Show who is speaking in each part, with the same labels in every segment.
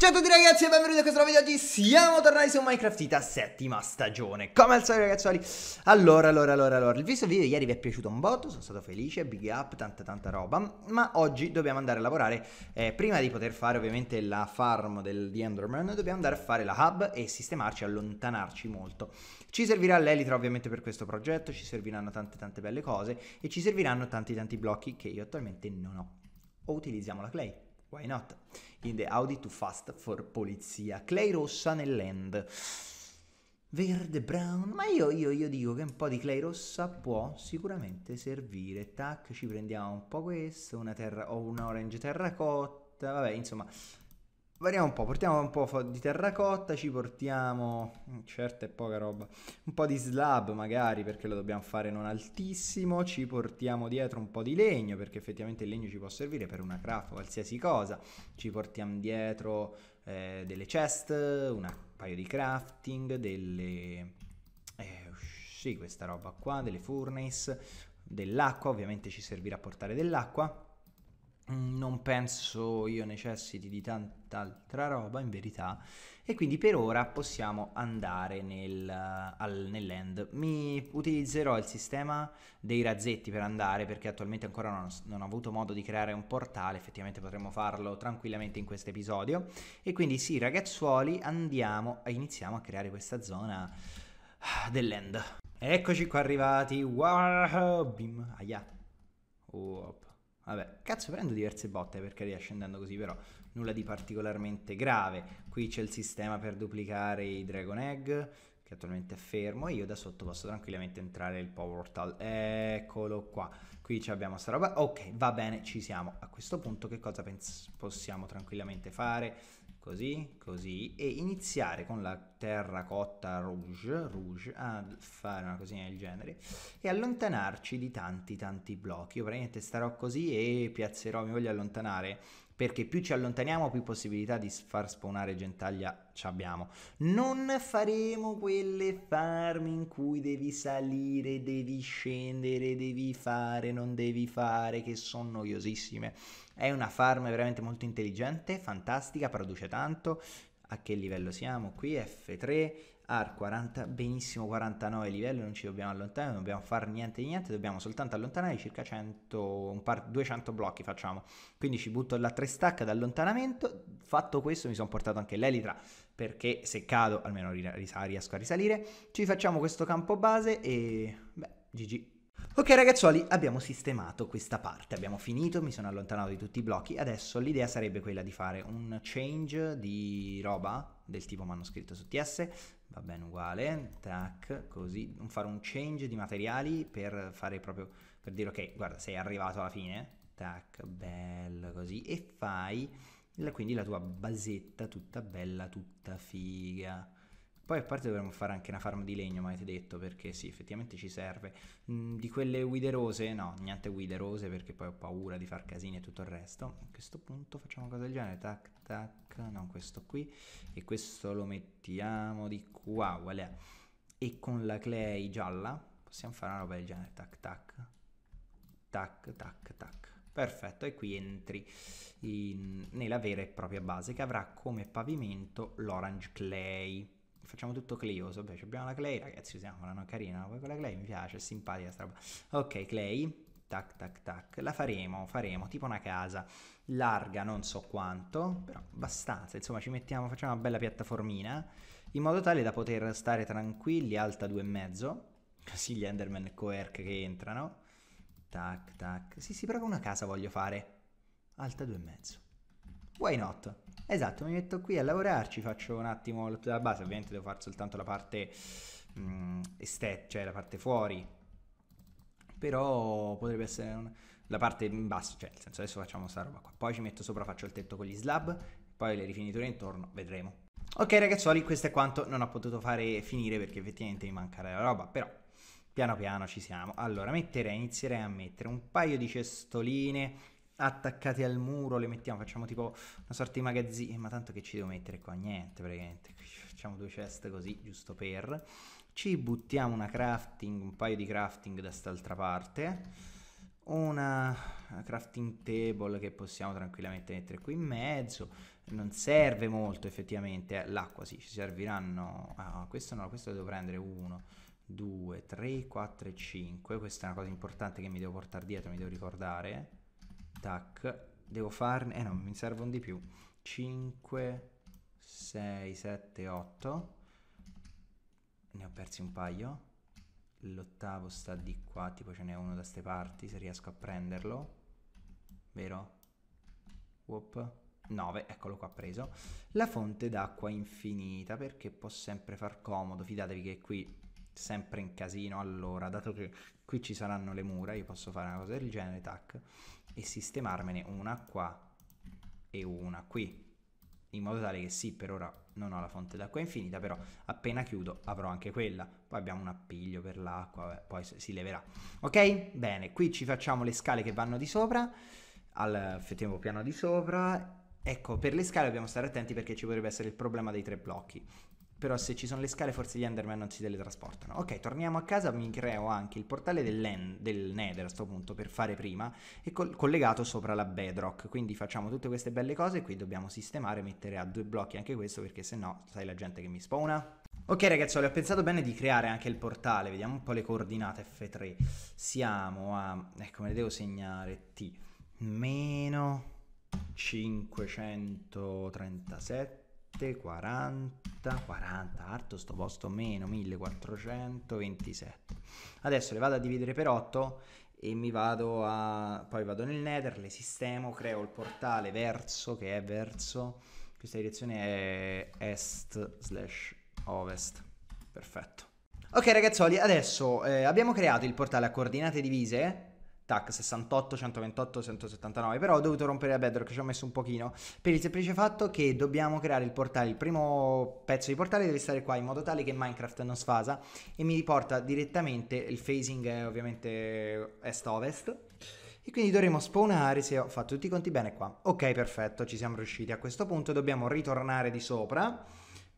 Speaker 1: Ciao a tutti ragazzi e benvenuti a questo nuovo video oggi siamo tornati su Minecraft Ita settima stagione Come al solito ragazzuoli Allora allora allora allora Visto Il video di ieri vi è piaciuto un botto sono stato felice big up tanta tanta roba Ma oggi dobbiamo andare a lavorare eh, Prima di poter fare ovviamente la farm del, di Enderman Dobbiamo andare a fare la hub e sistemarci allontanarci molto Ci servirà l'elitra ovviamente per questo progetto Ci serviranno tante tante belle cose E ci serviranno tanti tanti blocchi che io attualmente non ho O utilizziamo la clay Why not? In the Audi too fast for polizia. Clay rossa nell'end. Verde, brown. Ma io, io, io dico che un po' di clay rossa può sicuramente servire. Tac, ci prendiamo un po' questo. Una terra o un orange terracotta. Vabbè, insomma, variamo un po', portiamo un po' di terracotta, ci portiamo certo è poca roba, un po' di slab magari perché lo dobbiamo fare non altissimo, ci portiamo dietro un po' di legno perché effettivamente il legno ci può servire per una craft o qualsiasi cosa, ci portiamo dietro eh, delle chest, un paio di crafting, delle... Eh, sì, questa roba qua, delle furnace, dell'acqua, ovviamente ci servirà a portare dell'acqua Mm, non penso io necessiti di tant'altra roba in verità e quindi per ora possiamo andare nel, eh, al, nell'end. Mi utilizzerò il sistema dei razzetti per andare perché attualmente ancora non, non ho avuto modo di creare un portale, effettivamente potremmo farlo tranquillamente in questo episodio. E quindi sì ragazzuoli andiamo e iniziamo a creare questa zona ah, dell'end. Eccoci qua arrivati, wow, bim, aia, oh, Vabbè, cazzo, prendo diverse botte perché riesce andando così, però nulla di particolarmente grave. Qui c'è il sistema per duplicare i Dragon Egg, che attualmente è fermo, e io da sotto posso tranquillamente entrare il Power Portal. Eccolo qua. Qui abbiamo sta roba. Ok, va bene, ci siamo. A questo punto che cosa possiamo tranquillamente fare? così, così, e iniziare con la terracotta rouge, rouge a fare una cosina del genere e allontanarci di tanti tanti blocchi. Io praticamente starò così e piazzerò, mi voglio allontanare perché più ci allontaniamo più possibilità di far spawnare gentaglia ci abbiamo. Non faremo quelle farm in cui devi salire, devi scendere, devi fare, non devi fare, che sono noiosissime è una farm veramente molto intelligente, fantastica, produce tanto. A che livello siamo qui? F3, AR 40, benissimo 49 livelli, non ci dobbiamo allontanare, non dobbiamo fare niente di niente, dobbiamo soltanto allontanare circa 100, par, 200 blocchi facciamo. Quindi ci butto la 3 stack ad allontanamento, fatto questo mi sono portato anche l'elitra perché se cado almeno riesco a risalire. Ci facciamo questo campo base e beh, GG. Ok ragazzuoli, abbiamo sistemato questa parte, abbiamo finito, mi sono allontanato di tutti i blocchi, adesso l'idea sarebbe quella di fare un change di roba del tipo manoscritto su TS, va bene uguale, tac, così, fare un change di materiali per fare proprio, per dire ok, guarda sei arrivato alla fine, tac, bello così, e fai quindi la tua basetta tutta bella, tutta figa. Poi a parte dovremmo fare anche una farm di legno, mi avete detto, perché sì, effettivamente ci serve. Mm, di quelle guide no, niente guide perché poi ho paura di far casini e tutto il resto. A questo punto facciamo cosa del genere, tac tac, no, questo qui, e questo lo mettiamo di qua, voilà. E con la clay gialla possiamo fare una roba del genere, tac tac, tac tac tac. Perfetto, e qui entri in, nella vera e propria base che avrà come pavimento l'orange clay facciamo tutto Clio, vabbè, abbiamo la Clay, ragazzi, usiamo una no? Carina, poi quella Clay mi piace, è simpatica sta roba. Ok, Clay, tac tac tac, la faremo, faremo, tipo una casa, larga non so quanto, però abbastanza, insomma ci mettiamo, facciamo una bella piattaformina, in modo tale da poter stare tranquilli, alta due e mezzo, così gli Enderman e Coerc che entrano, tac tac, sì sì, però una casa voglio fare, alta due e mezzo, why not? Esatto, mi metto qui a lavorarci, faccio un attimo la base, ovviamente devo fare soltanto la parte mh, estet, cioè la parte fuori, però potrebbe essere un, la parte in basso, cioè nel senso adesso facciamo questa roba qua, poi ci metto sopra, faccio il tetto con gli slab, poi le rifiniture intorno, vedremo. Ok ragazzuoli, questo è quanto non ho potuto fare finire perché effettivamente mi manca la roba, però piano piano ci siamo. Allora, metterei, inizierei a mettere un paio di cestoline attaccati al muro, le mettiamo, facciamo tipo una sorta di magazzino, ma tanto che ci devo mettere qua? Niente praticamente, facciamo due ceste così, giusto per. Ci buttiamo una crafting, un paio di crafting da quest'altra parte, una crafting table che possiamo tranquillamente mettere qui in mezzo, non serve molto effettivamente, eh. l'acqua sì, ci serviranno, ah, questo no, questo devo prendere uno, 2, 3, 4 e 5, questa è una cosa importante che mi devo portare dietro, mi devo ricordare, tac, devo farne, eh no, mi servono di più, 5, 6, 7, 8, ne ho persi un paio, l'ottavo sta di qua, tipo ce n'è uno da ste parti, se riesco a prenderlo, vero? Whoop. 9, eccolo qua preso. La fonte d'acqua infinita, perché può sempre far comodo, fidatevi che qui sempre in casino allora, dato che qui ci saranno le mura, io posso fare una cosa del genere, tac, e sistemarmene una qua e una qui, in modo tale che sì, per ora non ho la fonte d'acqua infinita, però appena chiudo avrò anche quella, poi abbiamo un appiglio per l'acqua, poi si leverà. Ok? Bene, qui ci facciamo le scale che vanno di sopra, al effettivo piano di sopra, ecco, per le scale dobbiamo stare attenti perché ci potrebbe essere il problema dei tre blocchi, però se ci sono le scale forse gli Enderman non si teletrasportano. Ok, torniamo a casa, mi creo anche il portale del Nether a questo punto per fare prima e col- collegato sopra la bedrock. Quindi facciamo tutte queste belle cose, qui dobbiamo sistemare, mettere a due blocchi anche questo perché se no sai la gente che mi spawna. Ok ragazzi, ho pensato bene di creare anche il portale, vediamo un po' le coordinate F3. Siamo a... ecco me le devo segnare T. Meno 537 40, 40, arto sto posto meno, 1427. Adesso le vado a dividere per 8 e mi vado a... poi vado nel nether, le sistemo, creo il portale verso, che è verso, questa direzione è est slash ovest, perfetto. Ok ragazzoli, adesso eh, abbiamo creato il portale a coordinate divise, tac, 68, 128, 179, però ho dovuto rompere la bedrock, ci ho messo un pochino, per il semplice fatto che dobbiamo creare il portale, il primo pezzo di portale deve stare qua, in modo tale che Minecraft non sfasa, e mi riporta direttamente, il phasing è ovviamente est-ovest, e quindi dovremo spawnare, se ho fatto tutti i conti bene, qua. Ok, perfetto, ci siamo riusciti, a questo punto dobbiamo ritornare di sopra,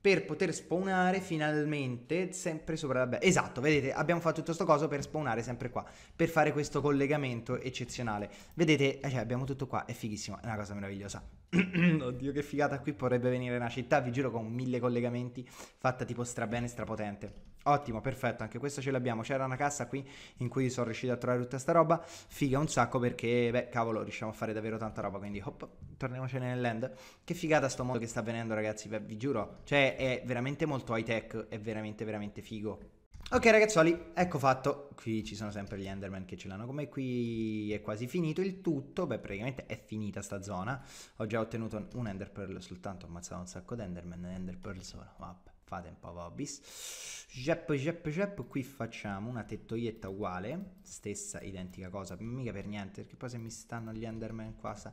Speaker 1: per poter spawnare finalmente sempre sopra la bella. Esatto, vedete, abbiamo fatto tutto sto coso per spawnare sempre qua, per fare questo collegamento eccezionale. Vedete, eh, cioè, abbiamo tutto qua, è fighissimo, è una cosa meravigliosa. Oddio che figata, qui potrebbe venire una città, vi giuro, con mille collegamenti, fatta tipo strabene, strapotente. Ottimo, perfetto, anche questa ce l'abbiamo. C'era una cassa qui in cui sono riuscito a trovare tutta sta roba. Figa un sacco perché, beh, cavolo, riusciamo a fare davvero tanta roba. Quindi, hop, torniamocene nell'end. Che figata sto mondo che sta venendo, ragazzi, beh, vi giuro. Cioè, è veramente molto high tech, è veramente, veramente figo. Ok ragazzuoli, ecco fatto, qui ci sono sempre gli Enderman che ce l'hanno come qui è quasi finito il tutto, beh praticamente è finita sta zona, ho già ottenuto un Ender Pearl soltanto, ho ammazzato un sacco di Enderman, Ender Pearl solo, vabbè fate un po' vobis jep jep jep qui facciamo una tettoietta uguale stessa identica cosa mica per niente perché poi se mi stanno gli enderman qua sta...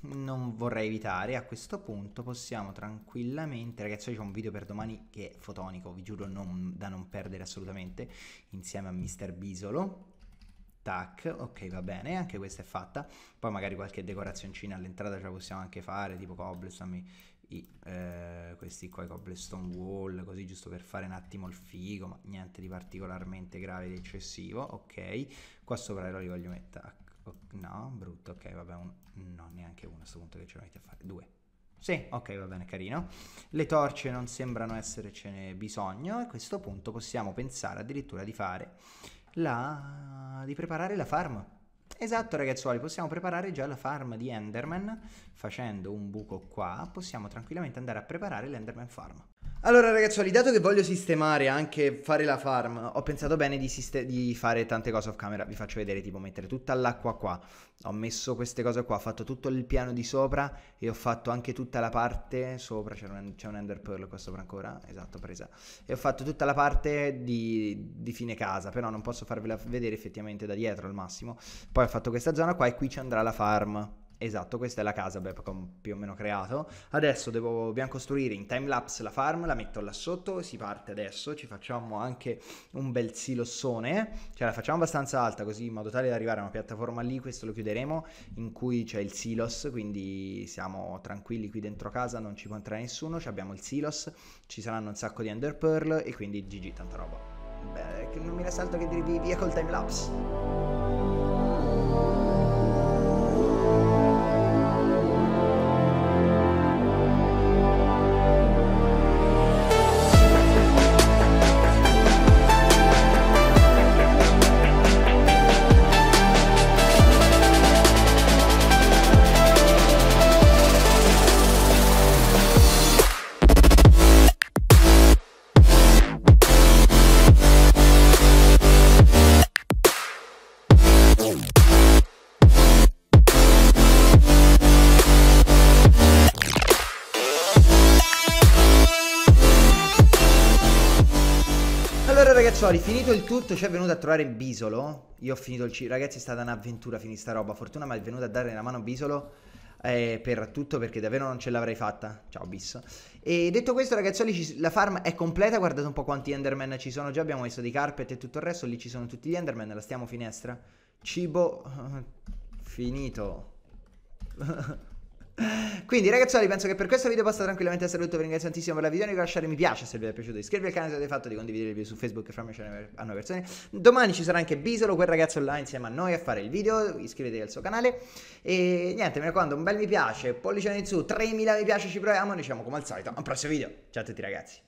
Speaker 1: non vorrei evitare a questo punto possiamo tranquillamente ragazzi c'è un video per domani che è fotonico vi giuro non, da non perdere assolutamente insieme a Mr. Bisolo tac, ok va bene, anche questa è fatta, poi magari qualche decorazioncina all'entrata ce la possiamo anche fare, tipo cobblestone, i, eh, questi qua, i cobblestone wall, così giusto per fare un attimo il figo, ma niente di particolarmente grave ed eccessivo, ok. Qua sopra però li voglio mettere, no, brutto, ok, vabbè, un, no, neanche uno a questo punto che ce lo metti a fare, due. Sì, ok, va bene, carino. Le torce non sembrano essercene bisogno, a questo punto possiamo pensare addirittura di fare la... di preparare la farm. Esatto ragazzuoli, possiamo preparare già la farm di Enderman facendo un buco qua, possiamo tranquillamente andare a preparare l'Enderman farm. Allora ragazzuoli, dato che voglio sistemare anche fare la farm, ho pensato bene di, siste- di, fare tante cose off camera, vi faccio vedere, tipo mettere tutta l'acqua qua, ho messo queste cose qua, ho fatto tutto il piano di sopra e ho fatto anche tutta la parte sopra, c'è un, c'è un ender pearl qua sopra ancora, esatto, presa, e ho fatto tutta la parte di, di fine casa, però non posso farvela vedere effettivamente da dietro al massimo, poi ho fatto questa zona qua e qui ci andrà la farm, Esatto, questa è la casa beh, più o meno creato. Adesso devo, dobbiamo costruire in timelapse la farm, la metto là sotto, si parte adesso, ci facciamo anche un bel silossone, cioè la facciamo abbastanza alta così in modo tale da arrivare a una piattaforma lì, questo lo chiuderemo, in cui c'è il silos, quindi siamo tranquilli qui dentro casa, non ci può entrare nessuno, abbiamo il silos, ci saranno un sacco di ender pearl e quindi GG tanta roba. Beh, non mi resta altro che dirvi via col timelapse. finito il tutto, cioè è venuto a trovare Bisolo. Io ho finito il C. Ragazzi, è stata un'avventura finita sta roba. Fortuna ma è venuto a dare la mano a Bisolo. Eh, per tutto perché davvero non ce l'avrei fatta. Ciao Bis. E detto questo, ragazzoli, ci, la farm è completa. Guardate un po' quanti Enderman ci sono già. Abbiamo messo dei carpet e tutto il resto. Lì ci sono tutti gli Enderman. La stiamo finestra. Cibo. Eh, finito. Quindi ragazzuoli penso che per questo video possa tranquillamente essere tutto Vi ringrazio tantissimo per la visione, di Lasciare mi piace se vi è piaciuto Iscrivervi al canale se avete fatto Di condividere il video su Facebook E farmi piacere a nuove persone Domani ci sarà anche Bisolo Quel ragazzo là insieme a noi a fare il video Iscrivetevi al suo canale E niente mi raccomando un bel mi piace pollice in su 3000 mi piace ci proviamo noi ci Diciamo come al solito a un prossimo video Ciao a tutti ragazzi